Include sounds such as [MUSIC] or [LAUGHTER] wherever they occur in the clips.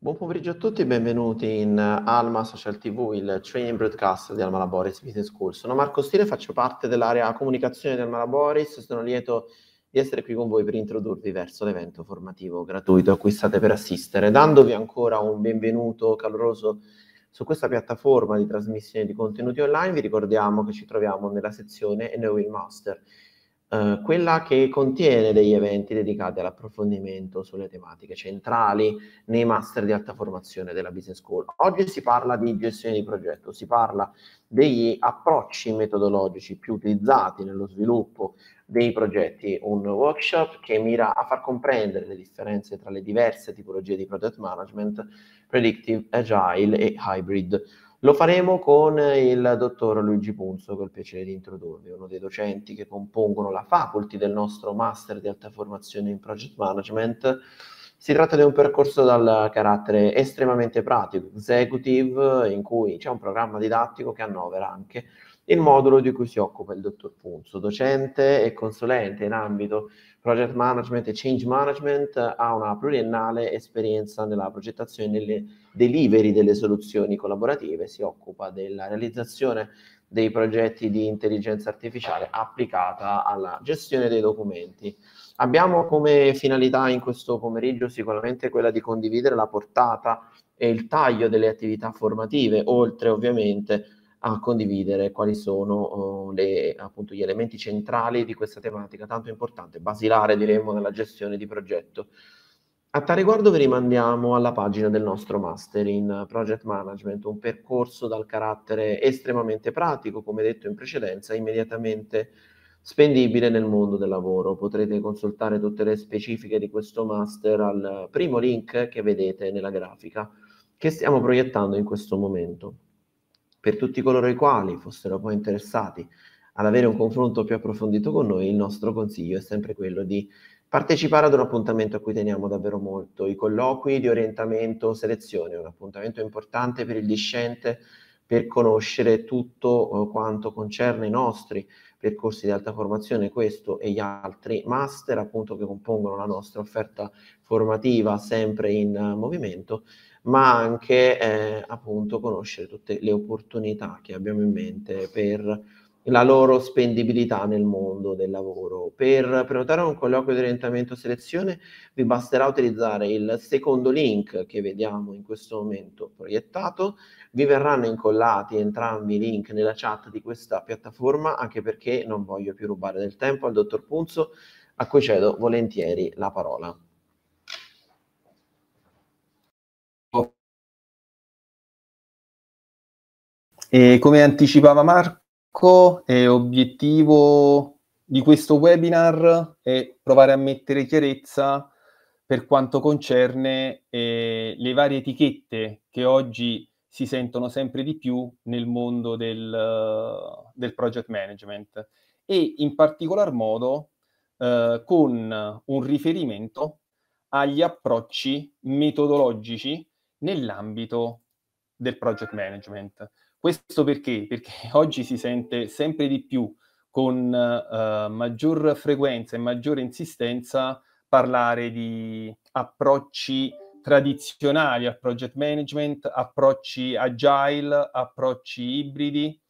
Buon pomeriggio a tutti, benvenuti in Alma Social TV, il training broadcast di Alma Laboris Business School. Sono Marco Stile, faccio parte dell'area comunicazione di Alma Laboris, sono lieto di essere qui con voi per introdurvi verso l'evento formativo gratuito a cui state per assistere, dandovi ancora un benvenuto caloroso su questa piattaforma di trasmissione di contenuti online. Vi ricordiamo che ci troviamo nella sezione Know Master eh, quella che contiene degli eventi dedicati all'approfondimento sulle tematiche centrali nei master di alta formazione della Business School. Oggi si parla di gestione di progetto, si parla degli approcci metodologici più utilizzati nello sviluppo dei progetti, un workshop che mira a far comprendere le differenze tra le diverse tipologie di project management, predictive, agile e hybrid. Lo faremo con il dottor Luigi Punzo, che ho il piacere di introdurvi, uno dei docenti che compongono la faculty del nostro Master di Alta Formazione in Project Management. Si tratta di un percorso dal carattere estremamente pratico, executive, in cui c'è un programma didattico che annovera anche il modulo di cui si occupa il dottor Punzo, docente e consulente in ambito project management e change management, ha una pluriennale esperienza nella progettazione e nelle delivery delle soluzioni collaborative, si occupa della realizzazione dei progetti di intelligenza artificiale applicata alla gestione dei documenti. Abbiamo come finalità in questo pomeriggio sicuramente quella di condividere la portata e il taglio delle attività formative, oltre ovviamente a condividere quali sono oh, le, appunto, gli elementi centrali di questa tematica tanto importante, basilare diremmo nella gestione di progetto. A tale riguardo vi rimandiamo alla pagina del nostro Master in Project Management, un percorso dal carattere estremamente pratico, come detto in precedenza, immediatamente spendibile nel mondo del lavoro. Potrete consultare tutte le specifiche di questo Master al primo link che vedete nella grafica che stiamo proiettando in questo momento. Per tutti coloro i quali fossero poi interessati ad avere un confronto più approfondito con noi, il nostro consiglio è sempre quello di partecipare ad un appuntamento a cui teniamo davvero molto. I colloqui di orientamento selezione, un appuntamento importante per il discente per conoscere tutto eh, quanto concerne i nostri percorsi di alta formazione, questo e gli altri master appunto che compongono la nostra offerta formativa sempre in eh, movimento ma anche eh, appunto conoscere tutte le opportunità che abbiamo in mente per la loro spendibilità nel mondo del lavoro. Per prenotare un colloquio di orientamento selezione vi basterà utilizzare il secondo link che vediamo in questo momento proiettato, vi verranno incollati entrambi i link nella chat di questa piattaforma, anche perché non voglio più rubare del tempo al dottor Punzo, a cui cedo volentieri la parola. E come anticipava Marco, l'obiettivo di questo webinar è provare a mettere chiarezza per quanto concerne eh, le varie etichette che oggi si sentono sempre di più nel mondo del, del project management e in particolar modo eh, con un riferimento agli approcci metodologici nell'ambito del project management. Questo perché? Perché [LAUGHS] oggi si sente sempre di più con eh, maggior frequenza e maggiore insistenza parlare di approcci tradizionali al project management, approcci agile, approcci ibridi.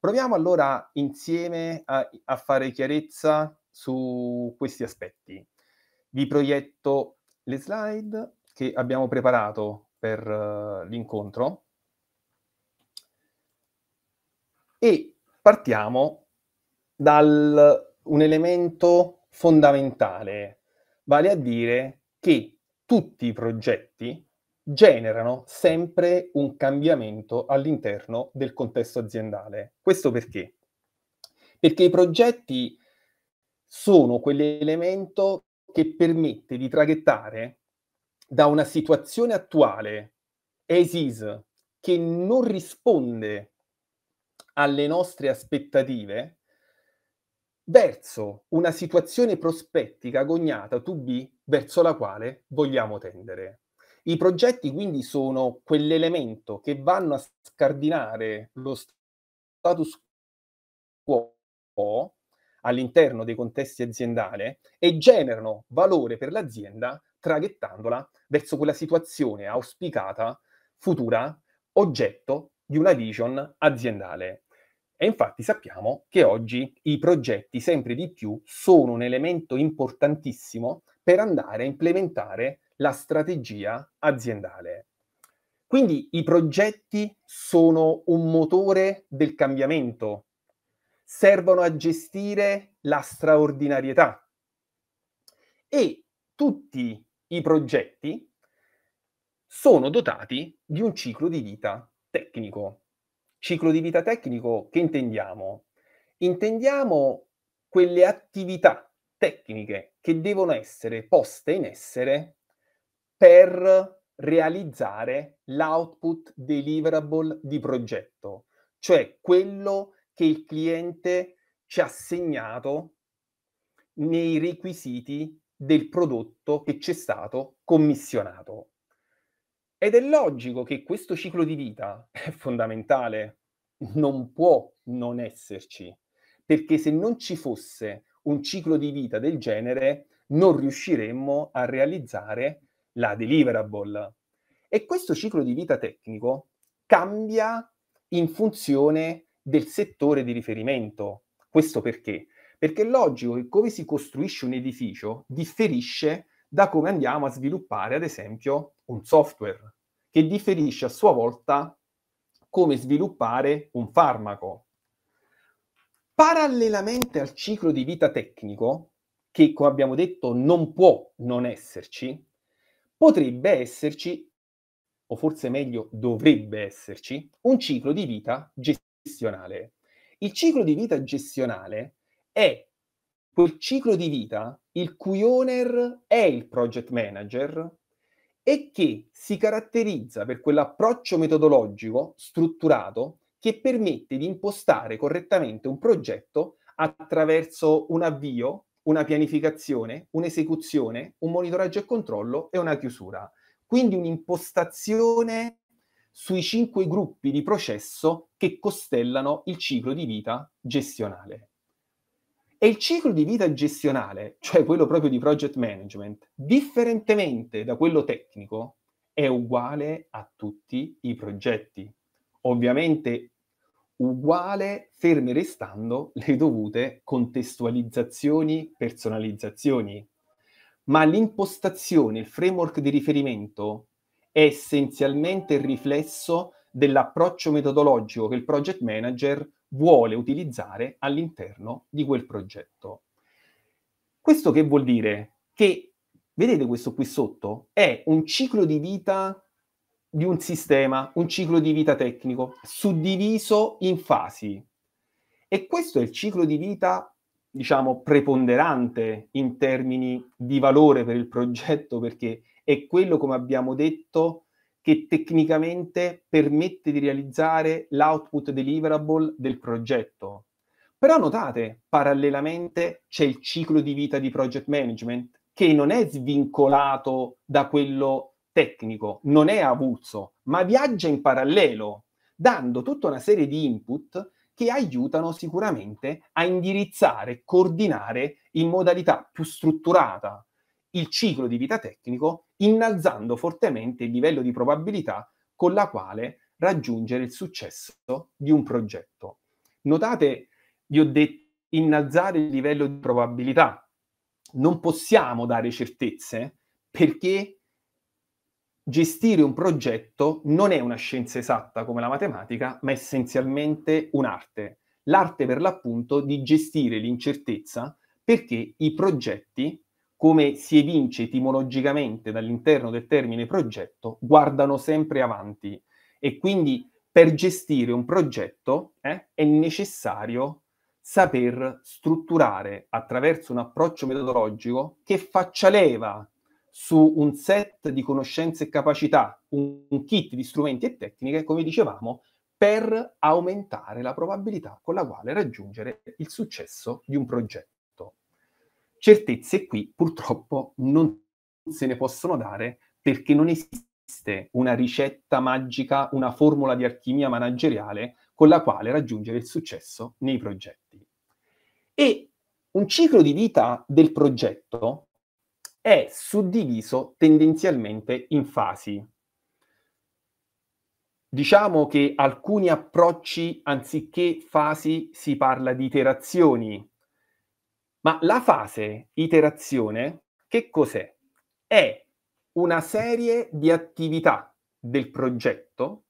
Proviamo allora insieme a, a fare chiarezza su questi aspetti. Vi proietto le slide che abbiamo preparato per uh, l'incontro. E partiamo da un elemento fondamentale, vale a dire che tutti i progetti generano sempre un cambiamento all'interno del contesto aziendale. Questo perché? Perché i progetti sono quell'elemento che permette di traghettare da una situazione attuale, as is, che non risponde alle nostre aspettative verso una situazione prospettica agognata to be verso la quale vogliamo tendere. I progetti quindi sono quell'elemento che vanno a scardinare lo status quo all'interno dei contesti aziendali e generano valore per l'azienda traghettandola verso quella situazione auspicata futura oggetto di una vision aziendale. E infatti sappiamo che oggi i progetti sempre di più sono un elemento importantissimo per andare a implementare la strategia aziendale. Quindi i progetti sono un motore del cambiamento, servono a gestire la straordinarietà e tutti i progetti sono dotati di un ciclo di vita tecnico. Ciclo di vita tecnico che intendiamo? Intendiamo quelle attività tecniche che devono essere poste in essere per realizzare l'output deliverable di progetto, cioè quello che il cliente ci ha segnato nei requisiti del prodotto che ci è stato commissionato. Ed è logico che questo ciclo di vita [LAUGHS] è fondamentale, non può non esserci, perché se non ci fosse un ciclo di vita del genere, non riusciremmo a realizzare la deliverable. E questo ciclo di vita tecnico cambia in funzione del settore di riferimento. Questo perché? Perché è logico che come si costruisce un edificio differisce da come andiamo a sviluppare, ad esempio, un software, che differisce a sua volta come sviluppare un farmaco. Parallelamente al ciclo di vita tecnico, che come abbiamo detto non può non esserci, potrebbe esserci, o forse meglio dovrebbe esserci, un ciclo di vita gestionale. Il ciclo di vita gestionale è quel ciclo di vita il cui owner è il project manager e che si caratterizza per quell'approccio metodologico strutturato che permette di impostare correttamente un progetto attraverso un avvio, una pianificazione, un'esecuzione, un monitoraggio e controllo e una chiusura. Quindi un'impostazione sui cinque gruppi di processo che costellano il ciclo di vita gestionale. E il ciclo di vita gestionale, cioè quello proprio di project management, differentemente da quello tecnico, è uguale a tutti i progetti. Ovviamente uguale ferme restando le dovute contestualizzazioni, personalizzazioni. Ma l'impostazione, il framework di riferimento è essenzialmente il riflesso dell'approccio metodologico che il project manager ha vuole utilizzare all'interno di quel progetto. Questo che vuol dire? Che, vedete questo qui sotto, è un ciclo di vita di un sistema, un ciclo di vita tecnico, suddiviso in fasi. E questo è il ciclo di vita, diciamo, preponderante in termini di valore per il progetto, perché è quello, come abbiamo detto, che tecnicamente permette di realizzare l'output deliverable del progetto. Però notate, parallelamente c'è il ciclo di vita di project management che non è svincolato da quello tecnico, non è avulso, ma viaggia in parallelo, dando tutta una serie di input che aiutano sicuramente a indirizzare, coordinare in modalità più strutturata il ciclo di vita tecnico innalzando fortemente il livello di probabilità con la quale raggiungere il successo di un progetto. Notate, vi ho detto innalzare il livello di probabilità. Non possiamo dare certezze perché gestire un progetto non è una scienza esatta come la matematica, ma essenzialmente un'arte. L'arte per l'appunto di gestire l'incertezza perché i progetti come si evince etimologicamente dall'interno del termine progetto, guardano sempre avanti e quindi per gestire un progetto eh, è necessario saper strutturare attraverso un approccio metodologico che faccia leva su un set di conoscenze e capacità, un, un kit di strumenti e tecniche, come dicevamo, per aumentare la probabilità con la quale raggiungere il successo di un progetto. Certezze qui purtroppo non se ne possono dare perché non esiste una ricetta magica, una formula di alchimia manageriale con la quale raggiungere il successo nei progetti. E un ciclo di vita del progetto è suddiviso tendenzialmente in fasi. Diciamo che alcuni approcci, anziché fasi, si parla di iterazioni, ma la fase iterazione, che cos'è? È una serie di attività del progetto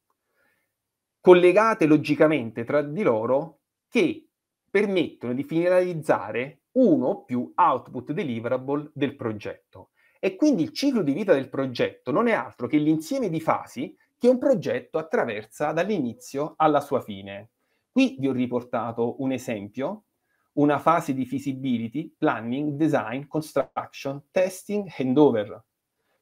collegate logicamente tra di loro che permettono di finalizzare uno o più output deliverable del progetto. E quindi il ciclo di vita del progetto non è altro che l'insieme di fasi che un progetto attraversa dall'inizio alla sua fine. Qui vi ho riportato un esempio una fase di feasibility, planning, design, construction, testing, handover.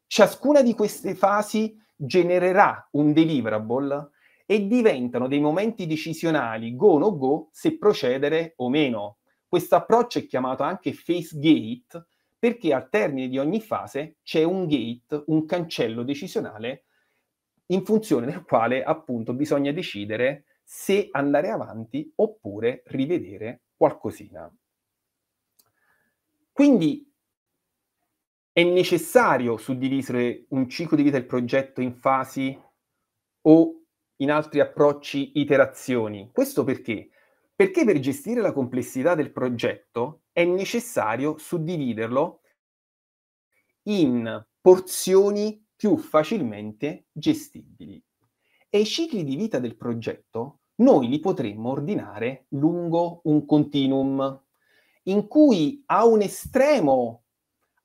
Ciascuna di queste fasi genererà un deliverable e diventano dei momenti decisionali go no go se procedere o meno. Questo approccio è chiamato anche face gate perché al termine di ogni fase c'è un gate, un cancello decisionale in funzione del quale appunto bisogna decidere se andare avanti oppure rivedere qualcosina. Quindi è necessario suddividere un ciclo di vita del progetto in fasi o in altri approcci iterazioni. Questo perché? Perché per gestire la complessità del progetto è necessario suddividerlo in porzioni più facilmente gestibili. E i cicli di vita del progetto noi li potremmo ordinare lungo un continuum in cui a un estremo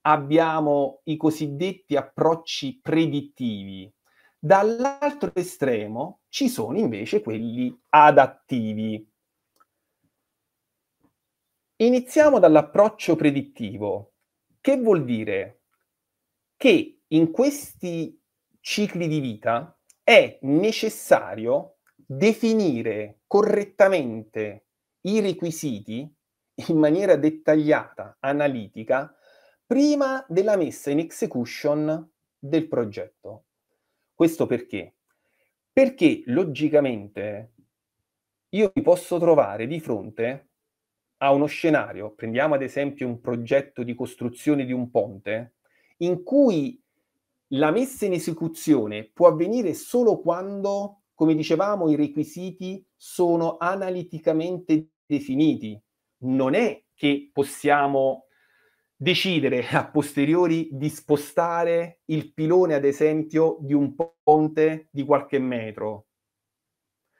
abbiamo i cosiddetti approcci predittivi, dall'altro estremo ci sono invece quelli adattivi. Iniziamo dall'approccio predittivo, che vuol dire che in questi cicli di vita è necessario definire correttamente i requisiti in maniera dettagliata, analitica, prima della messa in execution del progetto. Questo perché? Perché logicamente io mi posso trovare di fronte a uno scenario, prendiamo ad esempio un progetto di costruzione di un ponte, in cui la messa in esecuzione può avvenire solo quando come dicevamo, i requisiti sono analiticamente definiti. Non è che possiamo decidere [LAUGHS] a posteriori di spostare il pilone, ad esempio, di un ponte di qualche metro.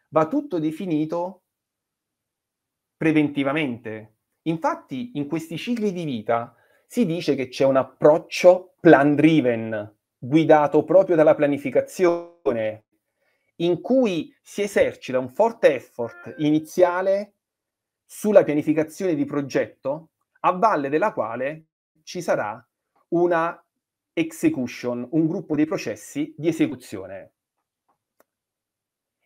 Va tutto definito preventivamente. Infatti, in questi cicli di vita si dice che c'è un approccio plan driven, guidato proprio dalla pianificazione, in cui si esercita un forte effort iniziale sulla pianificazione di progetto, a valle della quale ci sarà una execution, un gruppo dei processi di esecuzione.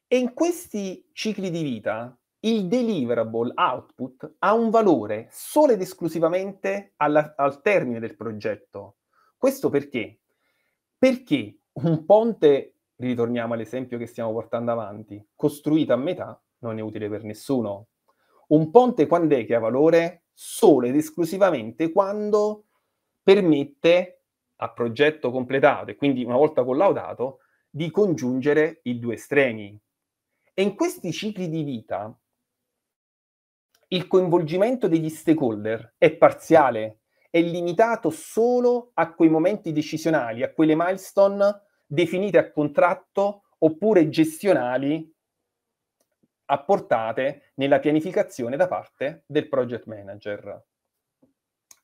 E in questi cicli di vita il deliverable output ha un valore solo ed esclusivamente alla, al termine del progetto. Questo perché? Perché un ponte ritorniamo all'esempio che stiamo portando avanti, costruita a metà non è utile per nessuno. Un ponte quando è che ha valore? Solo ed esclusivamente quando permette a progetto completato e quindi una volta collaudato di congiungere i due estremi. E in questi cicli di vita il coinvolgimento degli stakeholder è parziale, è limitato solo a quei momenti decisionali, a quelle milestone definite a contratto oppure gestionali apportate nella pianificazione da parte del project manager.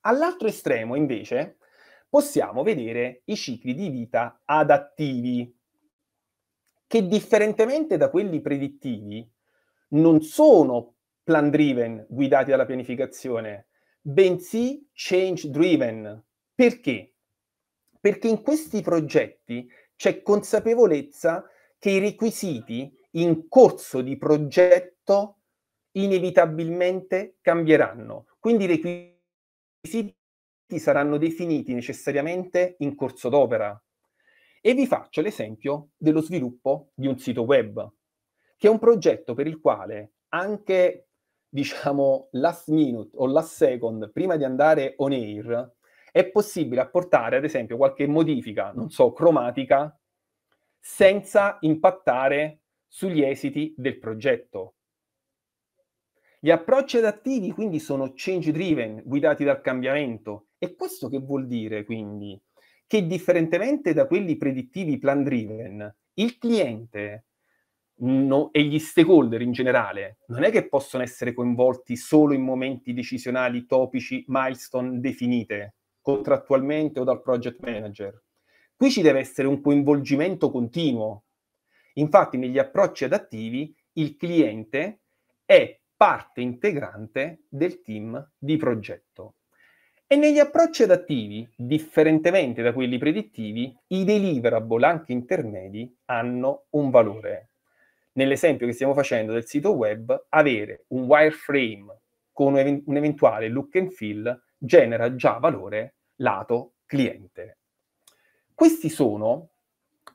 All'altro estremo, invece, possiamo vedere i cicli di vita adattivi, che differentemente da quelli predittivi non sono plan driven guidati dalla pianificazione, bensì change driven. Perché? Perché in questi progetti c'è consapevolezza che i requisiti in corso di progetto inevitabilmente cambieranno. Quindi i requisiti saranno definiti necessariamente in corso d'opera. E vi faccio l'esempio dello sviluppo di un sito web, che è un progetto per il quale anche, diciamo, last minute o last second, prima di andare on air, è possibile apportare, ad esempio, qualche modifica, non so, cromatica, senza impattare sugli esiti del progetto. Gli approcci adattivi quindi sono change driven, guidati dal cambiamento. E questo che vuol dire quindi? Che differentemente da quelli predittivi plan driven, il cliente No, e gli stakeholder in generale non è che possono essere coinvolti solo in momenti decisionali, topici, milestone definite contrattualmente o dal project manager. Qui ci deve essere un coinvolgimento continuo. Infatti, negli approcci adattivi, il cliente è parte integrante del team di progetto. E negli approcci adattivi, differentemente da quelli predittivi, i deliverable, anche intermedi, hanno un valore. Nell'esempio che stiamo facendo del sito web, avere un wireframe con un eventuale look and feel genera già valore lato cliente. Questi sono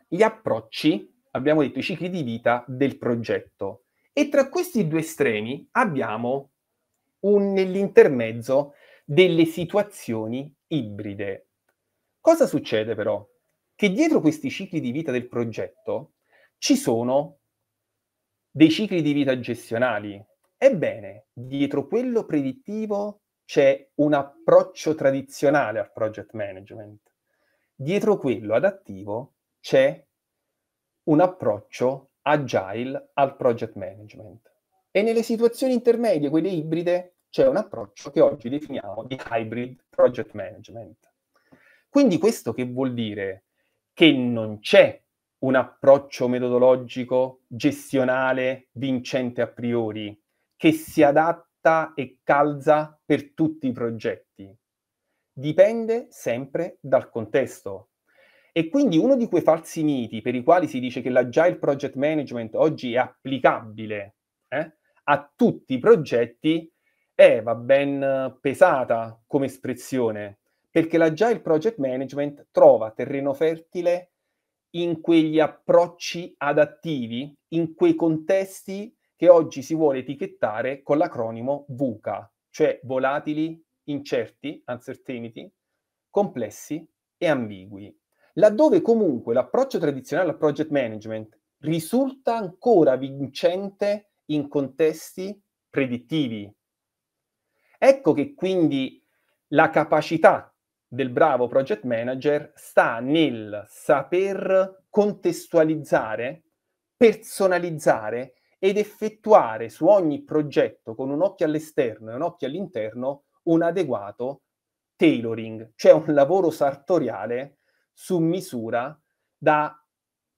gli approcci, abbiamo detto i cicli di vita del progetto e tra questi due estremi abbiamo un, nell'intermezzo delle situazioni ibride. Cosa succede però? Che dietro questi cicli di vita del progetto ci sono dei cicli di vita gestionali. Ebbene, dietro quello predittivo c'è un approccio tradizionale al project management. Dietro quello adattivo c'è un approccio agile al project management. E nelle situazioni intermedie, quelle ibride, c'è un approccio che oggi definiamo di hybrid project management. Quindi questo che vuol dire? Che non c'è un approccio metodologico, gestionale, vincente a priori, che si adatta adatta e calza per tutti i progetti. Dipende sempre dal contesto. E quindi uno di quei falsi miti per i quali si dice che l'agile project management oggi è applicabile eh, a tutti i progetti è, va ben pesata come espressione, perché l'agile project management trova terreno fertile in quegli approcci adattivi, in quei contesti che oggi si vuole etichettare con l'acronimo VUCA, cioè volatili, incerti, uncertainty, complessi e ambigui, laddove comunque l'approccio tradizionale al project management risulta ancora vincente in contesti predittivi. Ecco che quindi la capacità del bravo project manager sta nel saper contestualizzare, personalizzare ed effettuare su ogni progetto con un occhio all'esterno e un occhio all'interno un adeguato tailoring, cioè un lavoro sartoriale su misura da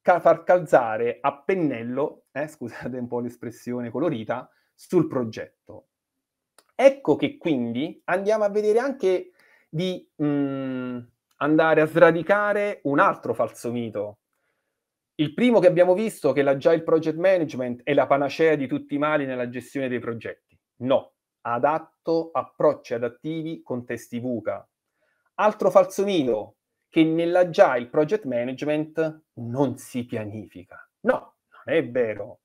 far calzare a pennello, eh, scusate un po' l'espressione colorita, sul progetto. Ecco che quindi andiamo a vedere anche di mh, mm, andare a sradicare un altro falso mito il primo che abbiamo visto, è che l'agile project management è la panacea di tutti i mali nella gestione dei progetti. No, adatto, approcci adattivi, contesti VUCA. Altro falso mito, che nell'agile project management non si pianifica. No, non è vero.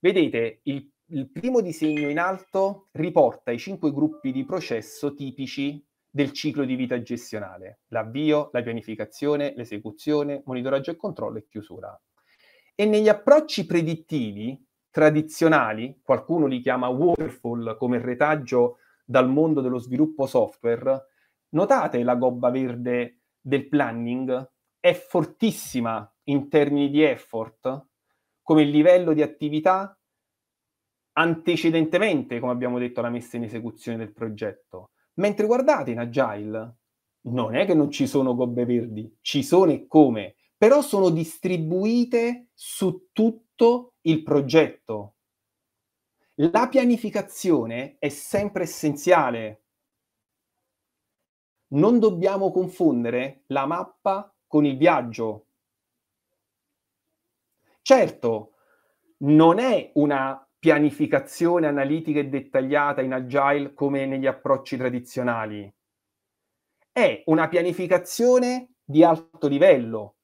Vedete, il, il primo disegno in alto riporta i cinque gruppi di processo tipici del ciclo di vita gestionale, l'avvio, la pianificazione, l'esecuzione, monitoraggio e controllo e chiusura. E negli approcci predittivi tradizionali, qualcuno li chiama waterfall come retaggio dal mondo dello sviluppo software, notate la gobba verde del planning è fortissima in termini di effort, come livello di attività antecedentemente, come abbiamo detto, alla messa in esecuzione del progetto. Mentre guardate in Agile, non è che non ci sono gobbe verdi, ci sono e come, però sono distribuite su tutto il progetto. La pianificazione è sempre essenziale. Non dobbiamo confondere la mappa con il viaggio. Certo, non è una pianificazione analitica e dettagliata in agile come negli approcci tradizionali. È una pianificazione di alto livello.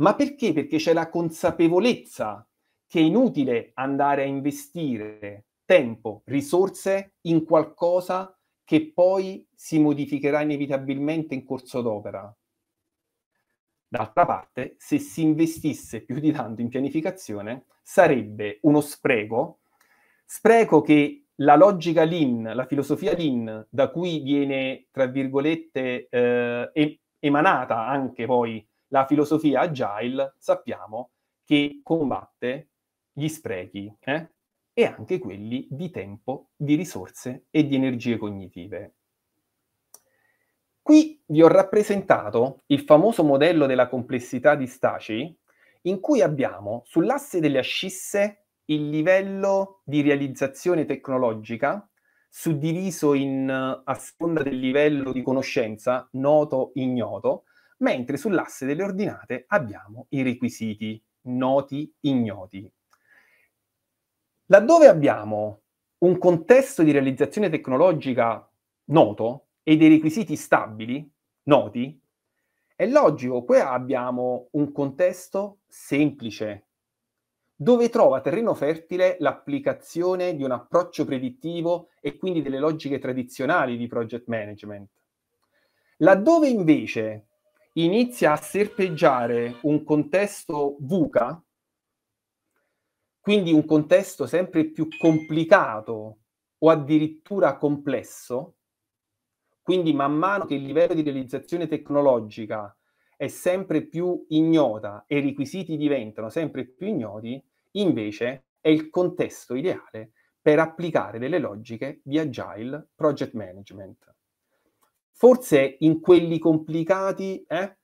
Ma perché? Perché c'è la consapevolezza che è inutile andare a investire tempo, risorse in qualcosa che poi si modificherà inevitabilmente in corso d'opera. D'altra parte, se si investisse più di tanto in pianificazione, sarebbe uno spreco Spreco che la logica Lean, la filosofia Lean, da cui viene, tra virgolette, eh, emanata anche poi la filosofia Agile, sappiamo che combatte gli sprechi eh? e anche quelli di tempo, di risorse e di energie cognitive. Qui vi ho rappresentato il famoso modello della complessità di Staci, in cui abbiamo sull'asse delle ascisse il livello di realizzazione tecnologica suddiviso in, a seconda del livello di conoscenza noto-ignoto, mentre sull'asse delle ordinate abbiamo i requisiti noti-ignoti. Laddove abbiamo un contesto di realizzazione tecnologica noto e dei requisiti stabili, noti, è logico che abbiamo un contesto semplice dove trova terreno fertile l'applicazione di un approccio predittivo e quindi delle logiche tradizionali di project management. Laddove invece inizia a serpeggiare un contesto VUCA, quindi un contesto sempre più complicato o addirittura complesso, quindi man mano che il livello di realizzazione tecnologica è sempre più ignota e i requisiti diventano sempre più ignoti, Invece è il contesto ideale per applicare delle logiche di agile project management. Forse in quelli complicati, eh,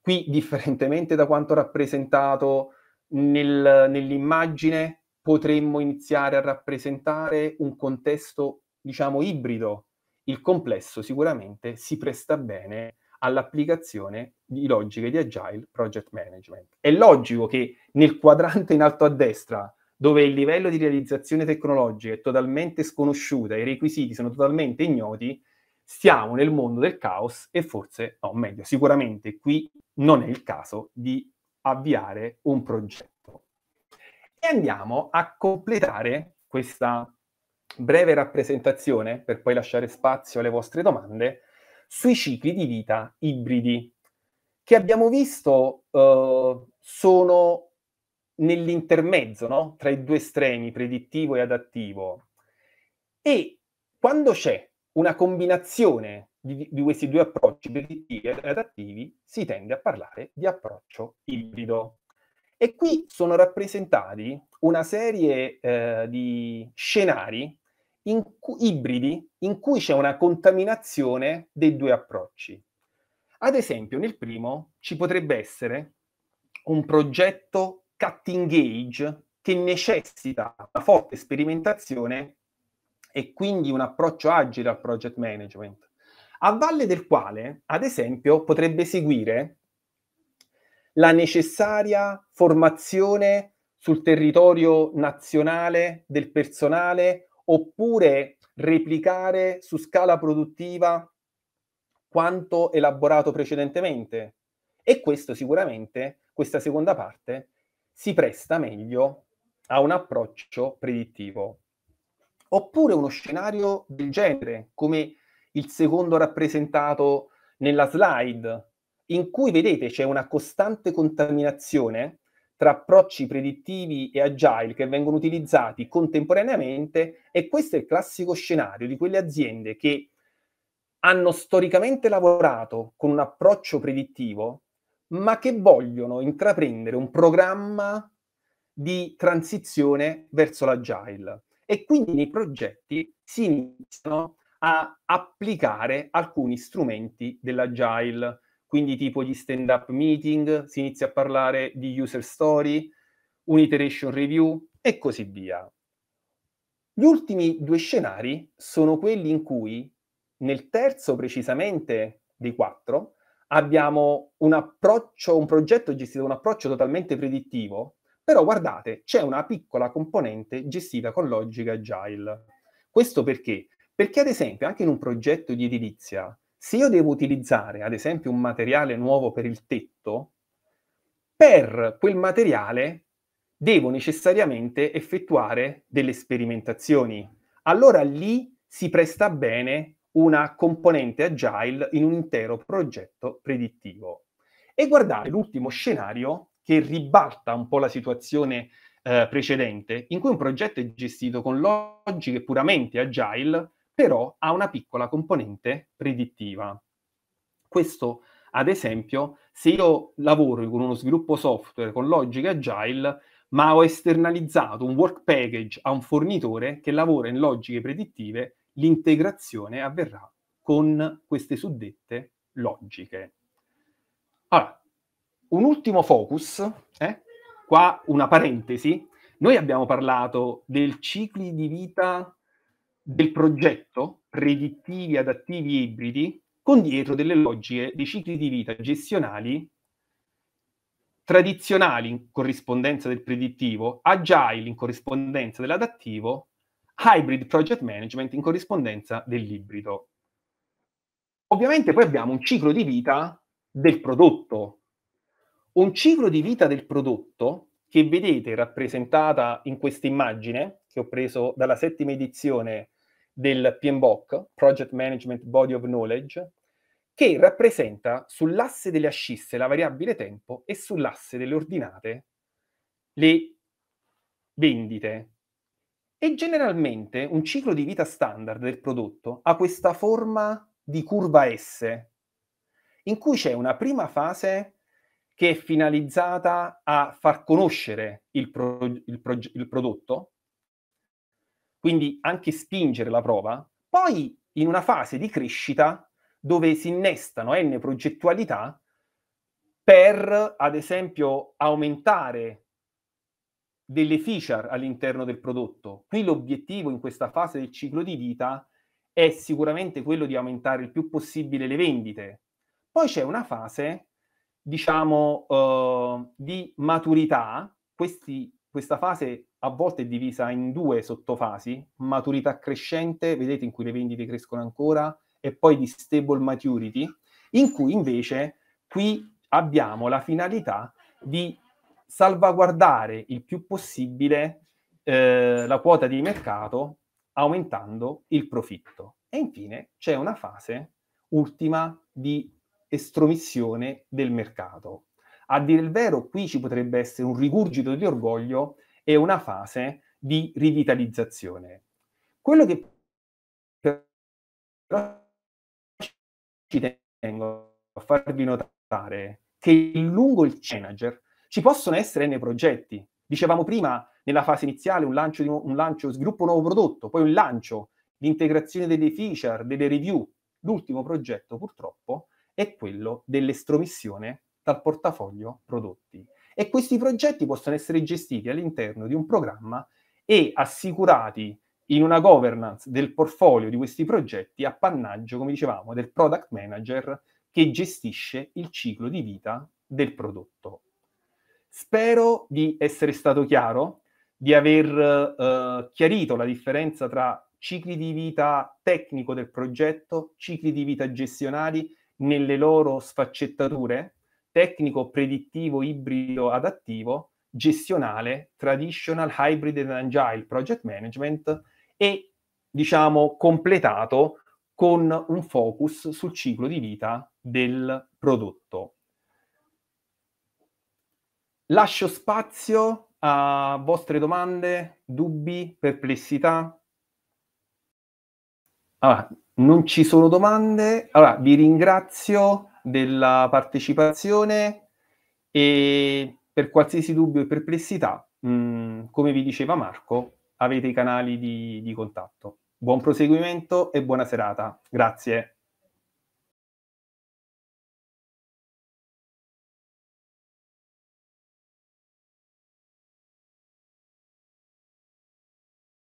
qui differentemente da quanto rappresentato nel, nell'immagine, potremmo iniziare a rappresentare un contesto, diciamo, ibrido. Il complesso sicuramente si presta bene all'applicazione di logiche di Agile Project Management. È logico che nel quadrante in alto a destra, dove il livello di realizzazione tecnologica è totalmente sconosciuta e i requisiti sono totalmente ignoti, siamo nel mondo del caos e forse, no, meglio, sicuramente qui non è il caso di avviare un progetto. E andiamo a completare questa breve rappresentazione, per poi lasciare spazio alle vostre domande, sui cicli di vita ibridi, che abbiamo visto eh, sono nell'intermezzo no? tra i due estremi, predittivo e adattivo. E quando c'è una combinazione di, di questi due approcci, predittivi e adattivi, si tende a parlare di approccio ibrido. E qui sono rappresentati una serie eh, di scenari in cu- ibridi in cui c'è una contaminazione dei due approcci. Ad esempio, nel primo ci potrebbe essere un progetto cutting edge che necessita una forte sperimentazione e quindi un approccio agile al project management, a valle del quale, ad esempio, potrebbe seguire la necessaria formazione sul territorio nazionale del personale oppure replicare su scala produttiva quanto elaborato precedentemente. E questo sicuramente, questa seconda parte, si presta meglio a un approccio predittivo. Oppure uno scenario del genere, come il secondo rappresentato nella slide, in cui vedete c'è una costante contaminazione tra approcci predittivi e agile che vengono utilizzati contemporaneamente e questo è il classico scenario di quelle aziende che hanno storicamente lavorato con un approccio predittivo, ma che vogliono intraprendere un programma di transizione verso l'agile. E quindi nei progetti si iniziano a applicare alcuni strumenti dell'agile quindi tipo gli stand-up meeting, si inizia a parlare di user story, un iteration review e così via. Gli ultimi due scenari sono quelli in cui, nel terzo precisamente dei quattro, abbiamo un approccio, un progetto gestito da un approccio totalmente predittivo, però guardate, c'è una piccola componente gestita con logica agile. Questo perché? Perché ad esempio anche in un progetto di edilizia se io devo utilizzare, ad esempio, un materiale nuovo per il tetto, per quel materiale devo necessariamente effettuare delle sperimentazioni. Allora lì si presta bene una componente agile in un intero progetto predittivo. E guardate l'ultimo scenario che ribalta un po' la situazione eh, precedente, in cui un progetto è gestito con logiche puramente agile, però ha una piccola componente predittiva. Questo, ad esempio, se io lavoro con uno sviluppo software con logica agile, ma ho esternalizzato un work package a un fornitore che lavora in logiche predittive, l'integrazione avverrà con queste suddette logiche. Allora, un ultimo focus, eh? qua una parentesi, noi abbiamo parlato del cicli di vita del progetto predittivi, adattivi ibridi con dietro delle logiche dei cicli di vita gestionali tradizionali in corrispondenza del predittivo, agile in corrispondenza dell'adattivo, hybrid project management in corrispondenza dell'ibrido. Ovviamente poi abbiamo un ciclo di vita del prodotto. Un ciclo di vita del prodotto che vedete rappresentata in questa immagine che ho preso dalla settima edizione del PMBOK, Project Management Body of Knowledge, che rappresenta sull'asse delle ascisse la variabile tempo e sull'asse delle ordinate le vendite. E generalmente un ciclo di vita standard del prodotto ha questa forma di curva S, in cui c'è una prima fase che è finalizzata a far conoscere il, pro- il, pro- il prodotto, quindi anche spingere la prova, poi in una fase di crescita dove si innestano n progettualità per, ad esempio, aumentare delle feature all'interno del prodotto. Qui l'obiettivo in questa fase del ciclo di vita è sicuramente quello di aumentare il più possibile le vendite. Poi c'è una fase, diciamo, eh, di maturità. Questi questa fase a volte è divisa in due sottofasi, maturità crescente, vedete in cui le vendite crescono ancora, e poi di stable maturity, in cui invece qui abbiamo la finalità di salvaguardare il più possibile eh, la quota di mercato aumentando il profitto. E infine c'è una fase ultima di estromissione del mercato, a dire il vero, qui ci potrebbe essere un rigurgito di orgoglio e una fase di rivitalizzazione. Quello che però ci tengo a farvi notare che lungo il manager ci possono essere nei progetti. Dicevamo prima, nella fase iniziale, un lancio, di, un lancio, sviluppo nuovo prodotto, poi un lancio, l'integrazione delle feature, delle review. L'ultimo progetto, purtroppo, è quello dell'estromissione dal portafoglio prodotti. E questi progetti possono essere gestiti all'interno di un programma e assicurati in una governance del portfolio di questi progetti, appannaggio, come dicevamo, del product manager che gestisce il ciclo di vita del prodotto. Spero di essere stato chiaro, di aver eh, chiarito la differenza tra cicli di vita tecnico del progetto, cicli di vita gestionali nelle loro sfaccettature tecnico predittivo ibrido adattivo, gestionale, traditional hybrid and agile project management e diciamo completato con un focus sul ciclo di vita del prodotto. Lascio spazio a vostre domande, dubbi, perplessità. Allora, non ci sono domande. Allora, vi ringrazio della partecipazione e per qualsiasi dubbio e perplessità, mh, mm, come vi diceva Marco, avete i canali di, di contatto. Buon proseguimento e buona serata. Grazie.